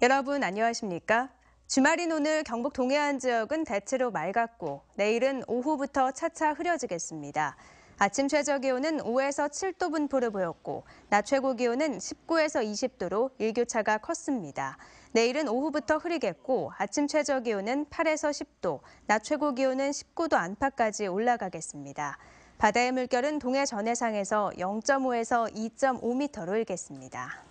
여러분 안녕하십니까? 주말인 오늘 경북 동해안 지역은 대체로 맑았고 내일은 오후부터 차차 흐려지겠습니다. 아침 최저 기온은 5에서 7도 분포를 보였고 낮 최고 기온은 19에서 20도로 일교차가 컸습니다. 내일은 오후부터 흐리겠고 아침 최저 기온은 8에서 10도, 낮 최고 기온은 19도 안팎까지 올라가겠습니다. 바다의 물결은 동해 전해상에서 0.5에서 2.5m로 일겠습니다.